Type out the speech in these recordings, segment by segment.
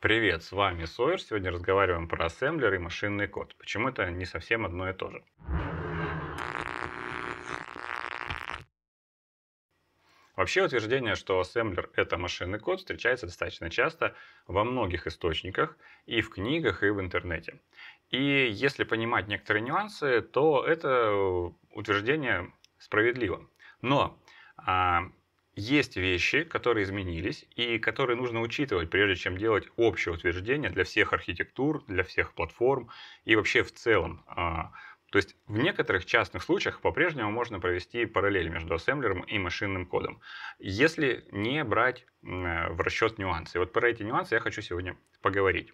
Привет, с вами Сойер. Сегодня разговариваем про ассемблер и машинный код. Почему это не совсем одно и то же? Вообще утверждение, что ассемблер — это машинный код, встречается достаточно часто во многих источниках, и в книгах, и в интернете. И если понимать некоторые нюансы, то это э, утверждение справедливо. Но а, есть вещи, которые изменились и которые нужно учитывать, прежде чем делать общее утверждение для всех архитектур, для всех платформ и вообще в целом. А, то есть в некоторых частных случаях по-прежнему можно провести параллель между ассемблером и машинным кодом, если не брать в расчет нюансы. И вот про эти нюансы я хочу сегодня поговорить.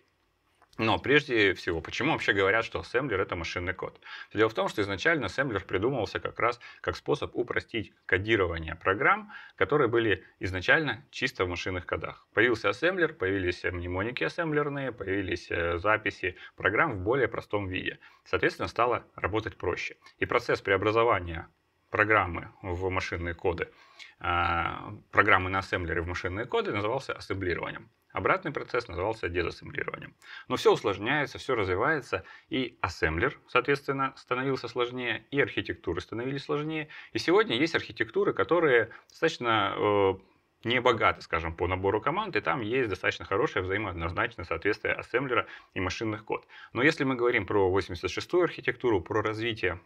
Но прежде всего, почему вообще говорят, что ассемблер это машинный код? Дело в том, что изначально ассемблер придумывался как раз как способ упростить кодирование программ, которые были изначально чисто в машинных кодах. Появился ассемблер, появились мнемоники ассемблерные, появились э, записи программ в более простом виде. Соответственно, стало работать проще. И процесс преобразования программы в машинные коды, а, программы на ассемблере в машинные коды назывался ассемблированием. Обратный процесс назывался дезассемблированием. Но все усложняется, все развивается, и ассемблер, соответственно, становился сложнее, и архитектуры становились сложнее. И сегодня есть архитектуры, которые достаточно э, не богаты, скажем, по набору команд, и там есть достаточно хорошее взаимооднозначное соответствие ассемблера и машинных код. Но если мы говорим про 86-ю архитектуру, про развитие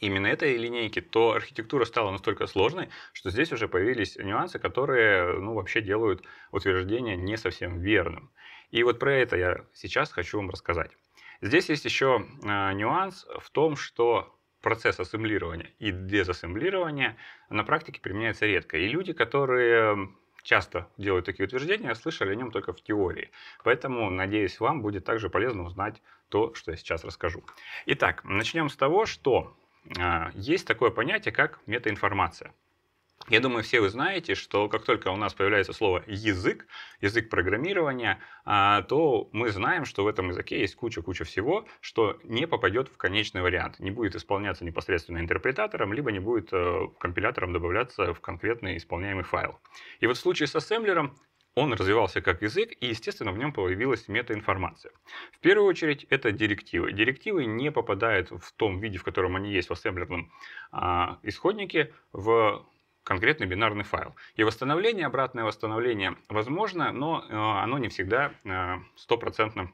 именно этой линейки, то архитектура стала настолько сложной, что здесь уже появились нюансы, которые ну, вообще делают утверждение не совсем верным. И вот про это я сейчас хочу вам рассказать. Здесь есть еще э, нюанс в том, что процесс ассемблирования и дезассемблирования на практике применяется редко. И люди, которые часто делают такие утверждения, слышали о нем только в теории. Поэтому, надеюсь, вам будет также полезно узнать то, что я сейчас расскажу. Итак, начнем с того, что а, есть такое понятие, как метаинформация. Я думаю, все вы знаете, что как только у нас появляется слово язык, язык программирования, а, то мы знаем, что в этом языке есть куча-куча всего, что не попадет в конечный вариант, не будет исполняться непосредственно интерпретатором, либо не будет э, компилятором добавляться в конкретный исполняемый файл. И вот в случае с ассемблером он развивался как язык, и, естественно, в нем появилась метаинформация. В первую очередь, это директивы. Директивы не попадают в том виде, в котором они есть в ассемблерном а, исходнике, в конкретный бинарный файл. И восстановление, обратное восстановление возможно, но а, оно не всегда а, стопроцентно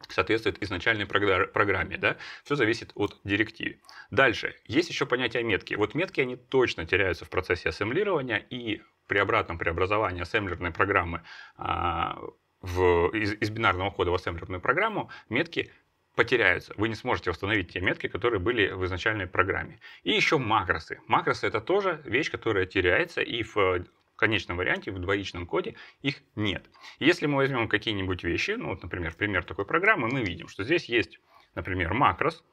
а, соответствует изначальной программе. Да? Все зависит от директивы. Дальше. Есть еще понятие метки. Вот метки, они точно теряются в процессе ассемблирования, и при обратном преобразовании ассемблерной программы а, в, из, из бинарного кода в ассемблерную программу, метки потеряются. Вы не сможете восстановить те метки, которые были в изначальной программе. И еще макросы. Макросы это тоже вещь, которая теряется и в конечном варианте, в двоичном коде, их нет. Если мы возьмем какие-нибудь вещи, ну вот, например, пример такой программы, мы видим, что здесь есть, например, макрос,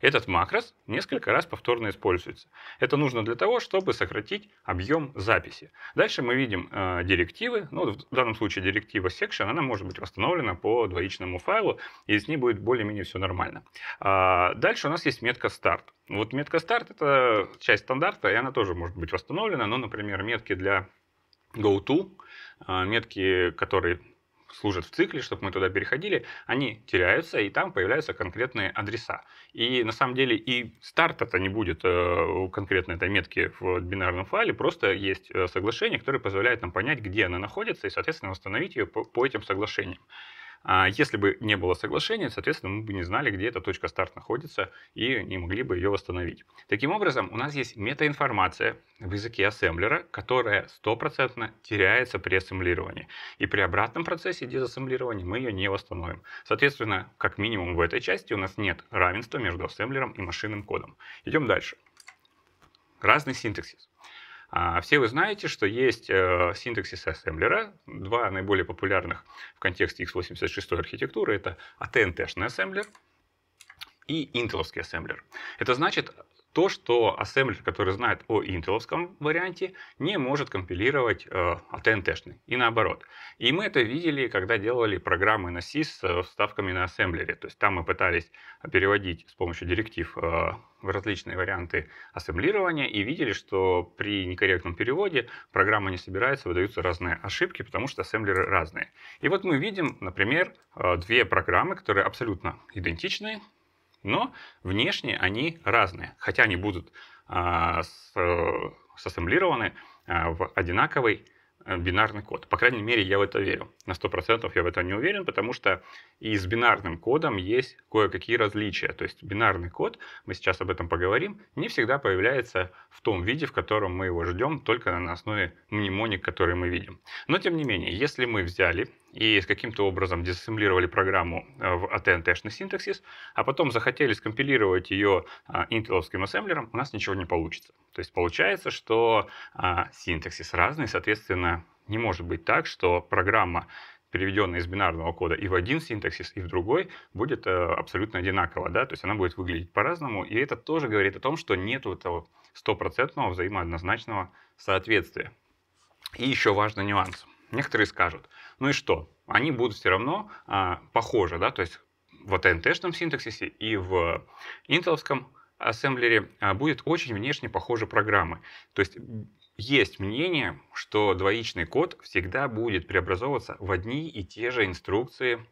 этот макрос несколько раз повторно используется. Это нужно для того, чтобы сократить объем записи. Дальше мы видим э, директивы. Ну, в данном случае директива section, она может быть восстановлена по двоичному файлу, и с ней будет более-менее все нормально. А, дальше у нас есть метка start. Вот метка start — это часть стандарта, и она тоже может быть восстановлена. но, ну, например, метки для GoTo, а, метки, которые служат в цикле, чтобы мы туда переходили, они теряются, и там появляются конкретные адреса. И на самом деле и старта-то не будет э, у конкретной этой метки в бинарном файле, просто есть э, соглашение, которое позволяет нам понять, где она находится, и, соответственно, установить ее по, по этим соглашениям. А если бы не было соглашения, соответственно, мы бы не знали, где эта точка старт находится и не могли бы ее восстановить. Таким образом, у нас есть метаинформация в языке ассемблера, которая стопроцентно теряется при ассемблировании. И при обратном процессе дезассемблирования мы ее не восстановим. Соответственно, как минимум в этой части у нас нет равенства между ассемблером и машинным кодом. Идем дальше. Разный синтаксис. А все вы знаете, что есть э, синтаксис ассемблера, два наиболее популярных в контексте x86 архитектуры, это AT&T шный ассемблер и интеловский ассемблер. Это значит, то, что ассемблер, который знает о интеловском варианте, не может компилировать э, а шный и наоборот. И мы это видели, когда делали программы на C э, с вставками на ассемблере. То есть там мы пытались переводить с помощью директив э, различные варианты ассемблирования и видели, что при некорректном переводе программа не собирается, выдаются разные ошибки, потому что ассемблеры разные. И вот мы видим, например, э, две программы, которые абсолютно идентичны, но внешне они разные, хотя они будут а, с, э, сассемблированы а, в одинаковый э, бинарный код. По крайней мере, я в это верю. На 100% я в это не уверен, потому что и с бинарным кодом есть кое-какие различия. То есть бинарный код, мы сейчас об этом поговорим, не всегда появляется в том виде, в котором мы его ждем, только на основе мнемоник, который мы видим. Но тем не менее, если мы взяли и каким-то образом дезассемблировали программу э, в atnt синтаксис, а потом захотели скомпилировать ее а, интеловским ассемблером, у нас ничего не получится. То есть получается, что а, синтаксис разный, соответственно, не может быть так, что программа переведенная из бинарного кода и в один синтаксис, и в другой, будет э, абсолютно одинаково, да, то есть она будет выглядеть по-разному, и это тоже говорит о том, что нет этого стопроцентного взаимооднозначного соответствия. И еще важный нюанс. Некоторые скажут, ну и что, они будут все равно а, похожи, да, то есть в att шном синтаксисе и в интеловском ассемблере а, будет очень внешне похожи программы. То есть есть мнение, что двоичный код всегда будет преобразовываться в одни и те же инструкции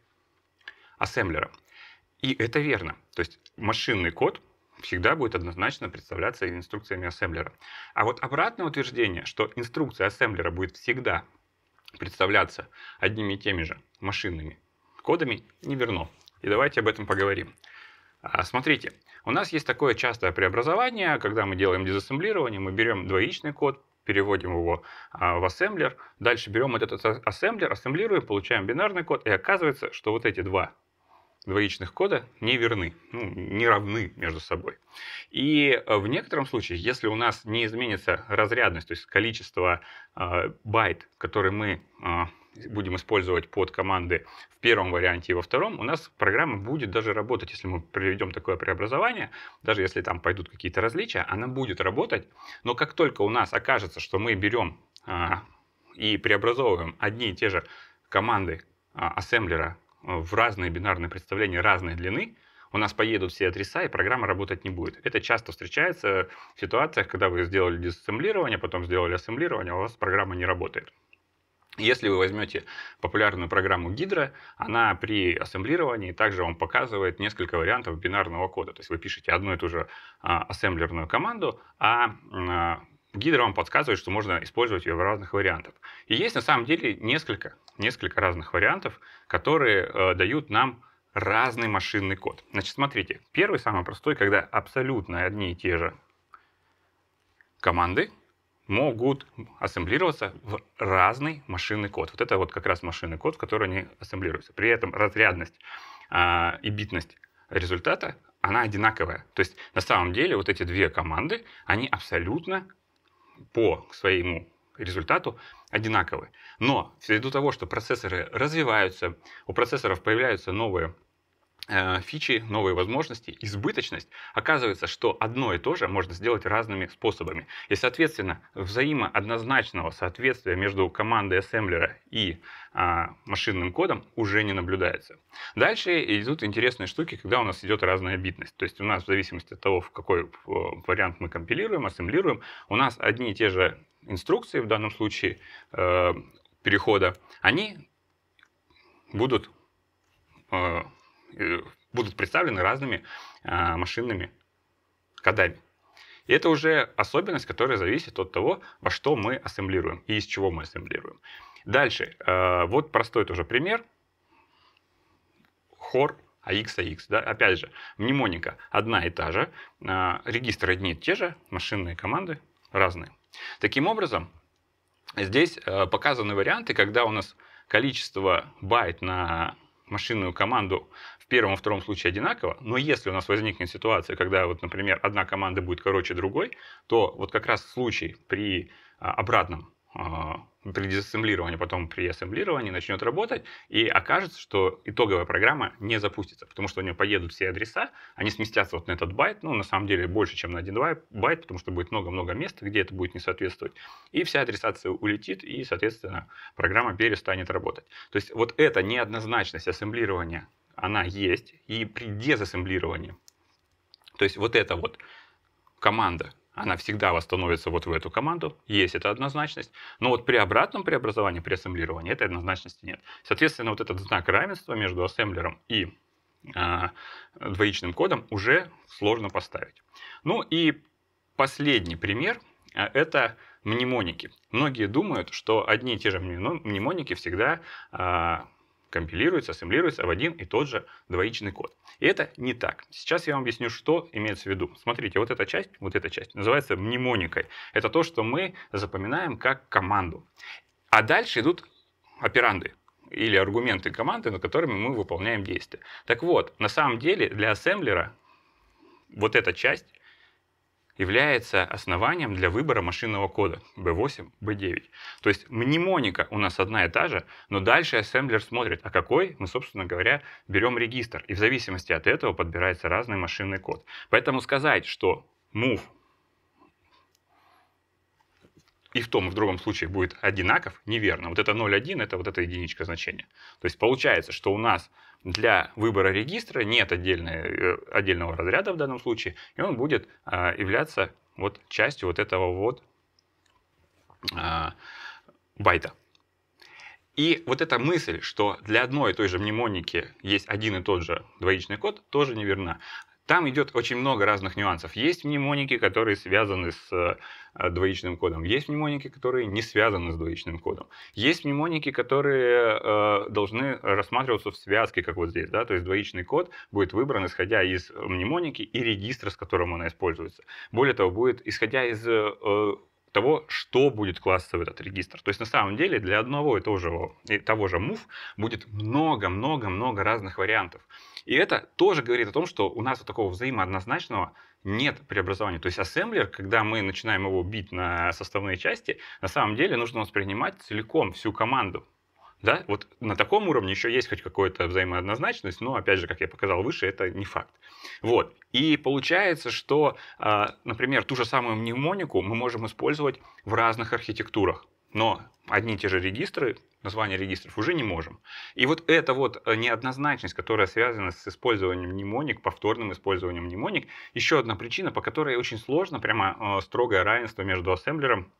ассемблера. И это верно. То есть машинный код всегда будет однозначно представляться инструкциями ассемблера. А вот обратное утверждение, что инструкция ассемблера будет всегда представляться одними и теми же машинными кодами не верно. И давайте об этом поговорим. А, смотрите, у нас есть такое частое преобразование, когда мы делаем дезассемблирование, мы берем двоичный код, переводим его а, в ассемблер, дальше берем этот ассемблер, ассемблируем, получаем бинарный код, и оказывается, что вот эти два двоичных кода не верны, ну, не равны между собой. И э, в некотором случае, если у нас не изменится разрядность, то есть количество э, байт, которые мы э, будем использовать под команды в первом варианте и во втором, у нас программа будет даже работать, если мы приведем такое преобразование, даже если там пойдут какие-то различия, она будет работать, но как только у нас окажется, что мы берем э, и преобразовываем одни и те же команды э, ассемблера Э, в разные бинарные представления разной длины, у нас поедут все адреса, и программа работать не будет. Это часто встречается в ситуациях, когда вы сделали диссемблирование, потом сделали ассемблирование, а у вас программа не работает. Если вы возьмете популярную программу Гидра, она при ассемблировании также вам показывает несколько вариантов бинарного кода. То есть вы пишете одну и ту же а, ассемблерную команду, а, а гидра вам подсказывает, что можно использовать ее в разных вариантах. И есть на самом деле несколько, несколько разных вариантов, которые э, дают нам разный машинный код. Значит, смотрите, первый самый простой, когда абсолютно одни и те же команды могут ассемблироваться в разный машинный код. Вот это вот как раз машинный код, в который они ассемблируются. При этом разрядность э, и битность результата, она одинаковая. То есть на самом деле вот эти две команды, они абсолютно по своему результату одинаковы. Но ввиду того, что процессоры развиваются, у процессоров появляются новые Э, фичи, новые возможности, избыточность, оказывается, что одно и то же можно сделать разными способами. И, соответственно, взаимооднозначного соответствия между командой ассемблера и а, машинным кодом уже не наблюдается. Дальше идут интересные штуки, когда у нас идет разная битность. То есть у нас в зависимости от того, в какой э, вариант мы компилируем, ассемблируем, у нас одни и те же инструкции, в данном случае э, перехода, они будут э, Э, будут представлены разными а, машинными кодами. И это уже особенность, которая зависит от того, во что мы ассемблируем и из чего мы ассемблируем. Дальше, э, вот простой тоже пример. Хор AXAX, да, опять же, мнемоника одна и та же, а, регистры одни и те же, машинные команды разные. Таким образом, здесь э, показаны варианты, когда у нас количество байт на машинную команду в первом и втором случае одинаково, но если у нас возникнет ситуация, когда, вот, например, одна команда будет короче другой, то вот как раз случай при а, обратном а, при десассемблировании, потом при ассемблировании начнет работать, и окажется, что итоговая программа не запустится, потому что у нее поедут все адреса, они сместятся вот на этот байт, ну, на самом деле, больше, чем на один байт, потому что будет много-много места, где это будет не соответствовать, и вся адресация улетит, и, соответственно, программа перестанет работать. То есть вот эта неоднозначность ассемблирования, она есть, и при дезассемблировании, то есть вот эта вот команда, она всегда восстановится вот в эту команду, есть эта однозначность, но вот при обратном преобразовании, при ассемблировании этой однозначности нет. Соответственно, вот этот знак равенства между ассемблером и э, двоичным кодом уже сложно поставить. Ну и последний пример а, – это мнемоники. Многие думают, что одни и те же мнемоники всегда э, компилируется, ассемблируется в один и тот же двоичный код. И это не так. Сейчас я вам объясню, что имеется в виду. Смотрите, вот эта часть, вот эта часть называется мнемоникой. Это то, что мы запоминаем как команду. А дальше идут операнды или аргументы команды, над которыми мы выполняем действия. Так вот, на самом деле для ассемблера вот эта часть является основанием для выбора машинного кода B8, B9. То есть мнемоника у нас одна и та же, но дальше ассемблер смотрит, а какой мы, собственно говоря, берем регистр. И в зависимости от этого подбирается разный машинный код. Поэтому сказать, что move и в том, и в другом случае будет одинаков, неверно. Вот это 0,1, это вот эта единичка значения. То есть получается, что у нас для выбора регистра нет отдельной, э, отдельного разряда в данном случае, и он будет а, являться вот частью вот этого вот а, байта. И вот эта мысль, что для одной и той же мнемоники есть один и тот же двоичный код, тоже неверна. Там идет очень много разных нюансов. Есть мнемоники, которые связаны с э, двоичным кодом. Есть мнемоники, которые не связаны с двоичным кодом. Есть мнемоники, которые э, должны рассматриваться в связке, как вот здесь. Да? То есть двоичный код будет выбран, исходя из мнемоники и регистра, с которым она используется. Более того, будет, исходя из э, того, что будет классовый этот регистр. То есть на самом деле для одного и того же, и того же move будет много-много-много разных вариантов. И это тоже говорит о том, что у нас вот такого взаимооднозначного нет преобразования. То есть ассемблер, когда мы начинаем его бить на составные части, на самом деле нужно воспринимать целиком всю команду. Да? Вот на таком уровне еще есть хоть какая-то взаимооднозначность, но, опять же, как я показал выше, это не факт. Вот. И получается, что, а, например, ту же самую мнемонику мы можем использовать в разных архитектурах. Но одни и те же регистры, названия регистров уже не можем. И вот эта вот э, неоднозначность, которая связана с использованием мнемоник, повторным использованием мнемоник, еще одна причина, по которой очень сложно прямо э, строгое равенство между ассемблером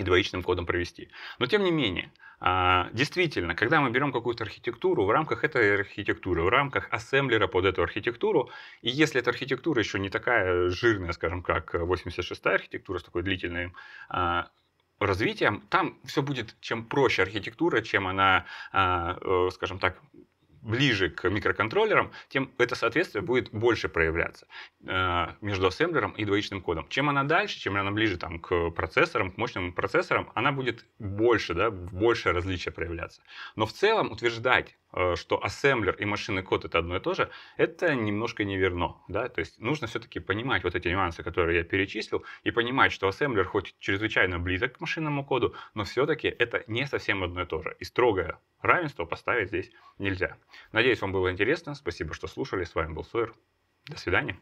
и двоичным кодом провести. Но тем не менее, а, действительно, когда мы берем какую-то архитектуру, в рамках этой архитектуры, в рамках ассемблера под эту архитектуру, и если эта архитектура еще не такая жирная, скажем, как 86-я архитектура с такой длительной а, развитием, там все будет чем проще архитектура, чем она, а, э, скажем так, ближе к микроконтроллерам, тем это соответствие будет больше проявляться э, между ассемблером и двоичным кодом. Чем она дальше, чем она ближе там, к процессорам, к мощным процессорам, она будет больше, да, больше различия проявляться. Но в целом утверждать, э, что ассемблер и машинный код это одно и то же, это немножко неверно. Да? То есть нужно все-таки понимать вот эти нюансы, которые я перечислил, и понимать, что ассемблер хоть чрезвычайно близок к машинному коду, но все-таки это не совсем одно и то же. И строгое равенство поставить здесь нельзя. Надеюсь, вам было интересно. Спасибо, что слушали. С вами был Сойер. До свидания.